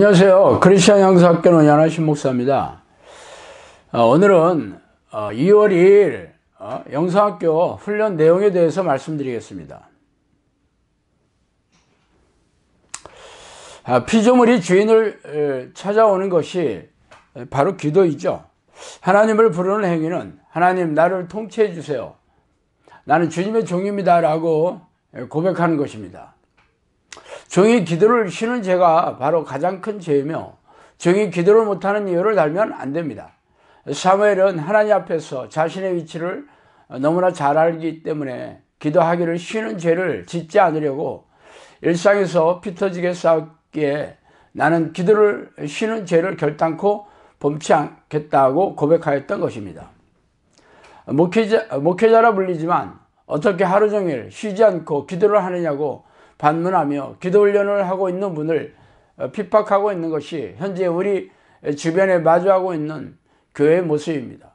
안녕하세요. 크리스천 양사학교는 연하신 목사입니다. 어, 오늘은 2월 어, 2일 영사학교 어, 훈련 내용에 대해서 말씀드리겠습니다. 아, 피조물이 주인을 찾아오는 것이 바로 기도이죠. 하나님을 부르는 행위는 하나님 나를 통치해 주세요. 나는 주님의 종입니다. 라고 고백하는 것입니다. 종의 기도를 쉬는 죄가 바로 가장 큰 죄이며 종이 기도를 못하는 이유를 달면안 됩니다. 사무엘은 하나님 앞에서 자신의 위치를 너무나 잘 알기 때문에 기도하기를 쉬는 죄를 짓지 않으려고 일상에서 피터지게 쌓기에 나는 기도를 쉬는 죄를 결단코 범치 않겠다고 고백하였던 것입니다. 목회자, 목회자라 불리지만 어떻게 하루 종일 쉬지 않고 기도를 하느냐고 반문하며 기도 훈련을 하고 있는 분을 어, 핍박하고 있는 것이 현재 우리 주변에 마주하고 있는 교회의 모습입니다.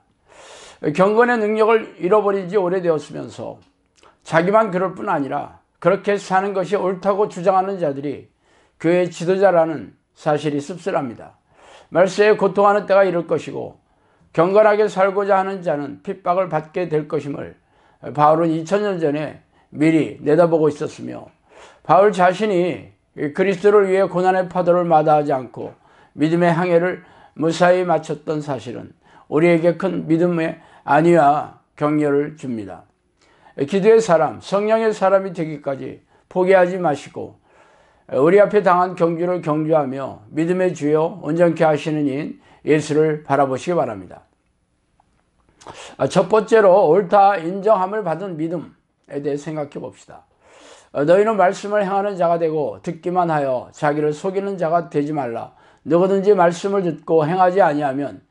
경건의 능력을 잃어버린 지 오래되었으면서 자기만 그럴 뿐 아니라 그렇게 사는 것이 옳다고 주장하는 자들이 교회 지도자라는 사실이 씁쓸합니다. 말세에 고통하는 때가 이럴 것이고 경건하게 살고자 하는 자는 핍박을 받게 될 것임을 바울은 2000년 전에 미리 내다보고 있었으며 바울 자신이 그리스도를 위해 고난의 파도를 마다하지 않고 믿음의 항해를 무사히 마쳤던 사실은 우리에게 큰 믿음의 안위와 격려를 줍니다. 기도의 사람, 성령의 사람이 되기까지 포기하지 마시고 우리 앞에 당한 경주를 경주하며 믿음의 주요 온전케 하시는 인 예수를 바라보시기 바랍니다. 아, 첫 번째로 옳다 인정함을 받은 믿음에 대해 생각해 봅시다. 어, 너희는 말씀을 행하는 자가 되고 듣기만 하여 자기를 속이는 자가 되지 말라. 누구든지 말씀을 듣고 행하지 아니하면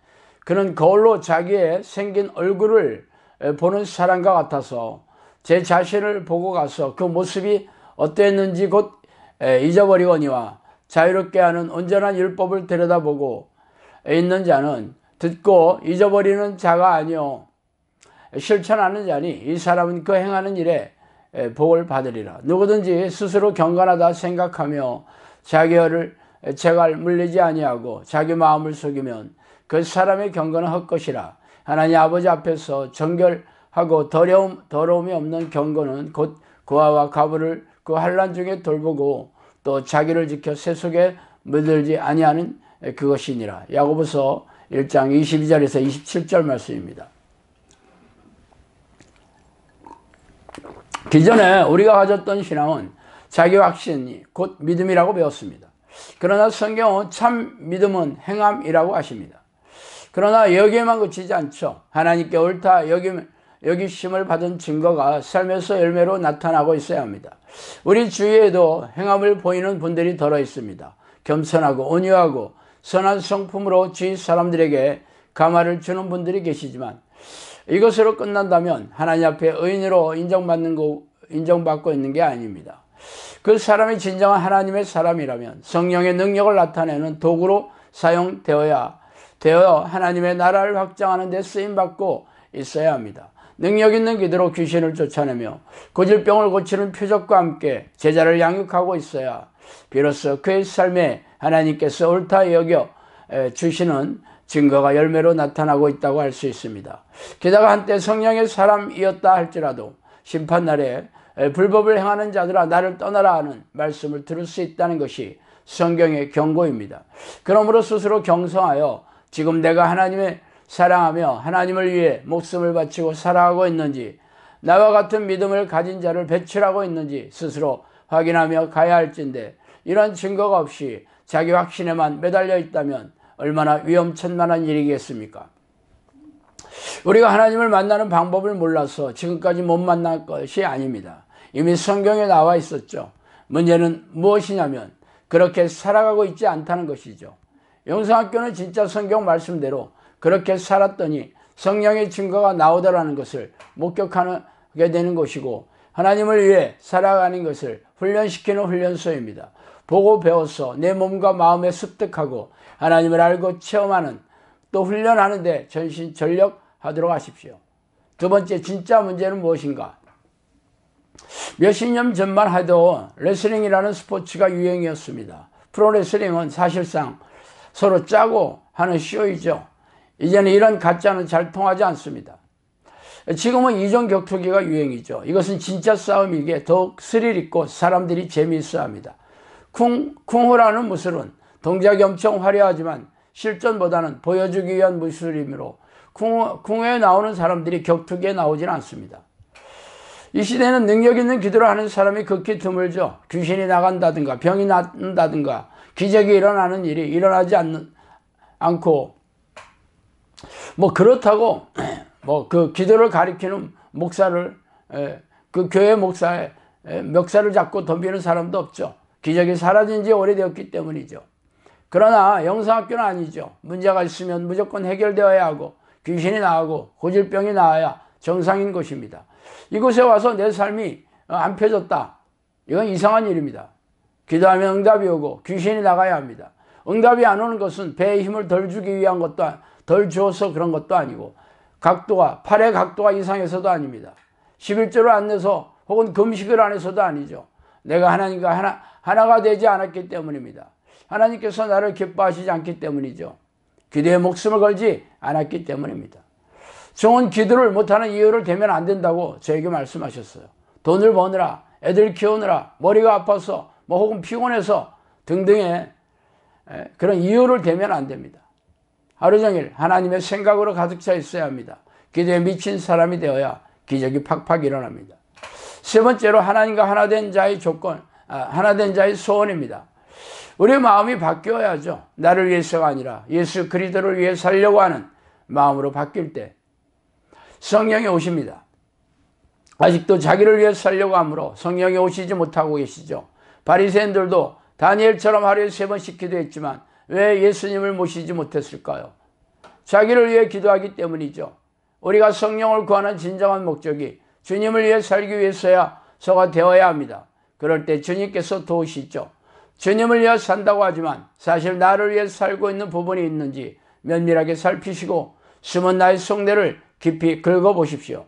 그는 거울로 자기의 생긴 얼굴을 보는 사람과 같아서 제 자신을 보고 가서 그 모습이 어땠는지 곧 잊어버리거니와 자유롭게 하는 온전한 율법을 들여다보고 있는 자는 듣고 잊어버리는 자가 아니요 실천하는 자니 이 사람은 그 행하는 일에 복을 받으리라. 누구든지 스스로 경건하다 생각하며 자기를 제갈 물리지 아니하고 자기 마음을 속이면 그 사람의 경건은 헛것이라. 하나님 아버지 앞에서 정결하고 더러움, 더러움이 없는 경건은 곧 그와와 가부를 그 환란 중에 돌보고 또 자기를 지켜 세속에 물들지 아니하는 그것이니라. 야고보서 1장 22절에서 27절 말씀입니다. 기존에 우리가 가졌던 신앙은 자기 확신이 곧 믿음이라고 배웠습니다. 그러나 성경은 참 믿음은 행함이라고 하십니다. 그러나 여기에만 그치지 않죠. 하나님께 옳다 여김, 여기심을 받은 증거가 삶에서 열매로 나타나고 있어야 합니다. 우리 주위에도 행함을 보이는 분들이 덜어 있습니다. 겸손하고 온유하고 선한 성품으로 주위 사람들에게 감화를 주는 분들이 계시지만 이것으로 끝난다면 하나님 앞에 의인으로 인정받는 거, 인정받고 있는 게 아닙니다. 그 사람이 진정한 하나님의 사람이라면 성령의 능력을 나타내는 도구로 사용되어야 되어 하나님의 나라를 확장하는 데 쓰임받고 있어야 합니다. 능력 있는 기도로 귀신을 쫓아내며 고질병을 고치는 표적과 함께 제자를 양육하고 있어야 비로소 그의 삶에 하나님께서 옳다 여겨 주시는 증거가 열매로 나타나고 있다고 할 수 있습니다. 게다가 한때 성령의 사람이었다 할지라도 심판날에 불법을 행하는 자들아 나를 떠나라 하는 말씀을 들을 수 있다는 것이 성경의 경고입니다. 그러므로 스스로 경성하여 지금 내가 하나님의 사랑하며 하나님을 위해 목숨을 바치고 살아가고 있는지 나와 같은 믿음을 가진 자를 배출하고 있는지 스스로 확인하며 가야 할진데 이런 증거가 없이 자기 확신에만 매달려 있다면 얼마나 위험천만한 일이겠습니까? 우리가 하나님을 만나는 방법을 몰라서 지금까지 못 만난 것이 아닙니다. 이미 성경에 나와 있었죠. 문제는 무엇이냐면 그렇게 살아가고 있지 않다는 것이죠. 영성학교는 진짜 성경 말씀대로 그렇게 살았더니 성령의 증거가 나오더라는 것을 목격하게 되는 것이고 하나님을 위해 살아가는 것을 훈련시키는 훈련소입니다. 보고 배워서 내 몸과 마음에 습득하고 하나님을 알고 체험하는 또 훈련하는데 전신 전력 하도록 하십시오. 두 번째 진짜 문제는 무엇인가? 몇십 년 전만 해도 레슬링이라는 스포츠가 유행이었습니다. 프로레슬링은 사실상 서로 짜고 하는 쇼이죠. 이제는 이런 가짜는 잘 통하지 않습니다. 지금은 이종 격투기가 유행이죠. 이것은 진짜 싸움이기에 더욱 스릴 있고 사람들이 재미있어 합니다. 쿵, 쿵후라는 무술은 동작이 엄청 화려하지만 실전보다는 보여주기 위한 무술이므로 쿵후에 나오는 사람들이 격투기에 나오진 않습니다. 이 시대는 능력 있는 기도를 하는 사람이 극히 드물죠. 귀신이 나간다든가 병이 난다든가 기적이 일어나는 일이 일어나지 않는, 않고 뭐 그렇다고 뭐 그 기도를 가리키는 목사를 그 교회 목사의 멱살을 잡고 덤비는 사람도 없죠. 기적이 사라진 지 오래되었기 때문이죠. 그러나 영상학교는 아니죠. 문제가 있으면 무조건 해결되어야 하고 귀신이 나하고 고질병이 나아야 정상인 것입니다. 이곳에 와서 내 삶이 어, 안 펴졌다. 이건 이상한 일입니다. 기도하면 응답이 오고 귀신이 나가야 합니다. 응답이 안 오는 것은 배에 힘을 덜 주기 위한 것도 덜 주어서 그런 것도 아니고 각도가 팔의 각도가 이상해서도 아닙니다. 11조를 안 내서 혹은 금식을 안 해서도 아니죠. 내가 하나님과 하나, 하나가 되지 않았기 때문입니다. 하나님께서 나를 기뻐하시지 않기 때문이죠. 기도에 목숨을 걸지 않았기 때문입니다. 종은 기도를 못하는 이유를 대면 안 된다고 저에게 말씀하셨어요. 돈을 버느라, 애들 키우느라, 머리가 아파서, 뭐 혹은 피곤해서 등등의 그런 이유를 대면 안 됩니다. 하루 종일 하나님의 생각으로 가득 차 있어야 합니다. 기도에 미친 사람이 되어야 기적이 팍팍 일어납니다. 세 번째로 하나님과 하나 된 자의 조건, 아, 하나 된 자의 소원입니다. 우리 마음이 바뀌어야죠. 나를 위해서가 아니라 예수 그리스도를 위해 살려고 하는 마음으로 바뀔 때 성령이 오십니다. 아직도 자기를 위해 살려고 하므로 성령이 오시지 못하고 계시죠. 바리새인들도 다니엘처럼 하루에 세 번씩 기도했지만 왜 예수님을 모시지 못했을까요? 자기를 위해 기도하기 때문이죠. 우리가 성령을 구하는 진정한 목적이 주님을 위해 살기 위해서야 서가 되어야 합니다. 그럴 때 주님께서 도우시죠. 주님을 위해 산다고 하지만 사실 나를 위해 살고 있는 부분이 있는지 면밀하게 살피시고 숨은 나의 속내를 깊이 긁어보십시오.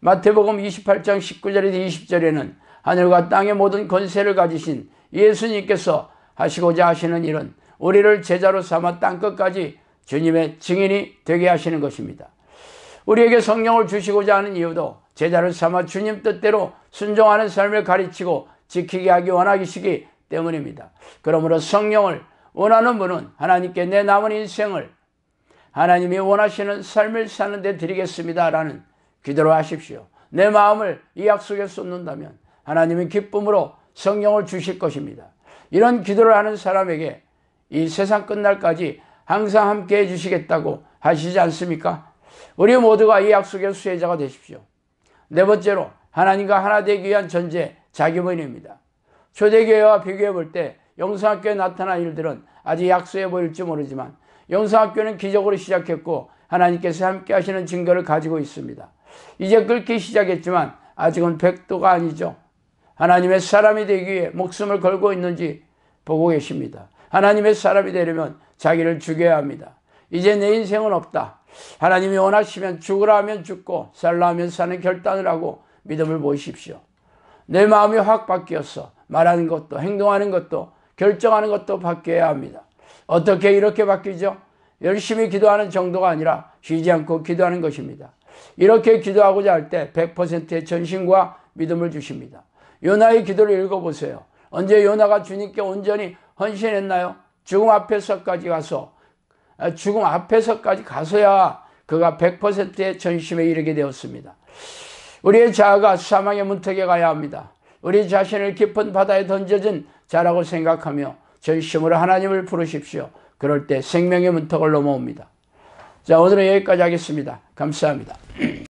마태복음 28장 19절에서 20절에는 하늘과 땅의 모든 권세를 가지신 예수님께서 하시고자 하시는 일은 우리를 제자로 삼아 땅끝까지 주님의 증인이 되게 하시는 것입니다. 우리에게 성령을 주시고자 하는 이유도 제자를 삼아 주님 뜻대로 순종하는 삶을 가르치고 지키게 하기 원하시기 때문입니다. 그러므로 성령을 원하는 분은 하나님께 내 남은 인생을 하나님이 원하시는 삶을 사는 데 드리겠습니다라는 기도를 하십시오. 내 마음을 이 약속에 쏟는다면 하나님의 기쁨으로 성령을 주실 것입니다. 이런 기도를 하는 사람에게 이 세상 끝날까지 항상 함께 해주시겠다고 하시지 않습니까? 우리 모두가 이 약속의 수혜자가 되십시오. 네 번째로 하나님과 하나 되기 위한 전제 자기문입니다. 초대교회와 비교해 볼 때 영성학교에 나타난 일들은 아직 약소해 보일지 모르지만 영성학교는 기적으로 시작했고 하나님께서 함께 하시는 증거를 가지고 있습니다. 이제 끓기 시작했지만 아직은 백도가 아니죠. 하나님의 사람이 되기 위해 목숨을 걸고 있는지 보고 계십니다. 하나님의 사람이 되려면 자기를 죽여야 합니다. 이제 내 인생은 없다. 하나님이 원하시면 죽으라 면 죽고 살라 면 사는 결단을 하고 믿음을 보이십시오. 내 마음이 확바뀌었어 말하는 것도 행동하는 것도 결정하는 것도 바뀌어야 합니다. 어떻게 이렇게 바뀌죠? 열심히 기도하는 정도가 아니라 쉬지 않고 기도하는 것입니다. 이렇게 기도하고자 할 때 100%의 전신과 믿음을 주십니다. 요나의 기도를 읽어보세요. 언제 요나가 주님께 온전히 헌신했나요? 죽음 앞에서까지 가서 아, 죽음 앞에서까지 가서야 그가 100%의 전심에 이르게 되었습니다. 우리의 자아가 사망의 문턱에 가야 합니다. 우리 자신을 깊은 바다에 던져진 자라고 생각하며 전심으로 하나님을 부르십시오. 그럴 때 생명의 문턱을 넘어옵니다. 자, 오늘은 여기까지 하겠습니다. 감사합니다.